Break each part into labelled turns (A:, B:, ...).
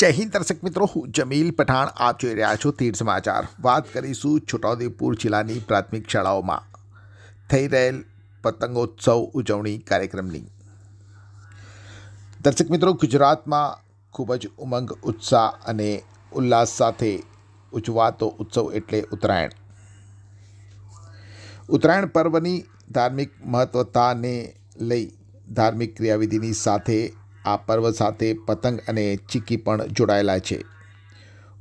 A: જય હિન્દ દર્શક મિત્રો હું જમીલ પઠાણ આપ જોઈ રહ્યા છો તીર્થ સમાચાર વાત કરીશું છોટાઉદેપુર જિલ્લાની પ્રાથમિક શાળાઓમાં થઈ રહેલ પતંગોત્સવ ઉજવણી કાર્યક્રમની દર્શક મિત્રો ગુજરાતમાં ખૂબ જ ઉમંગ ઉત્સાહ અને ઉલ્લાસ સાથે ઉજવાતો ઉત્સવ એટલે ઉત્તરાયણ ઉત્તરાયણ પર્વની ધાર્મિક મહત્વતાને લઈ ધાર્મિક ક્રિયાવિધિની સાથે આ પર્વ સાથે પતંગ અને ચીકી પણ જોડાયેલા છે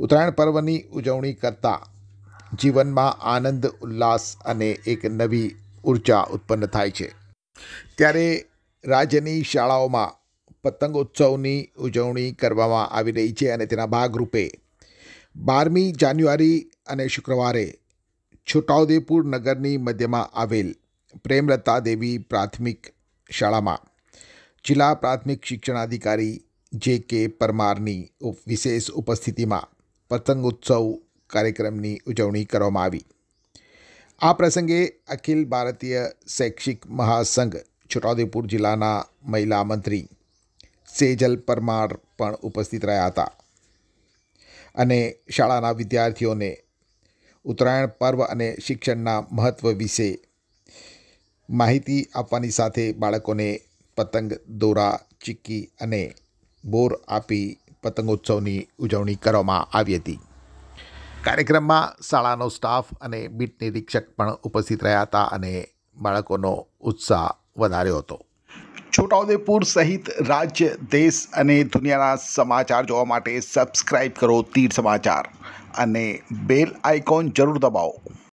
A: ઉત્તરાયણ પર્વની ઉજવણી કરતાં જીવનમાં આનંદ ઉલ્લાસ અને એક નવી ઉર્જા ઉત્પન્ન થાય છે ત્યારે રાજ્યની શાળાઓમાં પતંગ ઉત્સવની ઉજવણી કરવામાં આવી રહી છે અને તેના ભાગરૂપે બારમી જાન્યુઆરી અને શુક્રવારે છોટાઉદેપુર નગરની મધ્યમાં આવેલ પ્રેમલતા દેવી પ્રાથમિક શાળામાં જિલ્લા પ્રાથમિક શિક્ષણાધિકારી જે કે પરમારની વિશેષ ઉપસ્થિતિમાં ઉત્સવ કાર્યક્રમની ઉજવણી કરવામાં આવી આ પ્રસંગે અખિલ ભારતીય શૈક્ષિક મહાસંઘ છોટાઉદેપુર જિલ્લાના મહિલા મંત્રી સેજલ પરમાર પણ ઉપસ્થિત રહ્યા હતા અને શાળાના વિદ્યાર્થીઓને ઉત્તરાયણ પર્વ અને શિક્ષણના મહત્ત્વ વિશે માહિતી આપવાની સાથે બાળકોને પતંગ દોરા ચીક્કી અને બોર આપી પતંગોત્સવની ઉજવણી કરવામાં આવી હતી કાર્યક્રમમાં શાળાનો સ્ટાફ અને બીટ નિરીક્ષક પણ ઉપસ્થિત રહ્યા હતા અને બાળકોનો ઉત્સાહ વધાર્યો હતો છોટાઉદેપુર સહિત રાજ્ય દેશ અને દુનિયાના સમાચાર જોવા માટે સબસ્ક્રાઈબ કરો તીર સમાચાર અને બેલ આઇકોન જરૂર દબાવો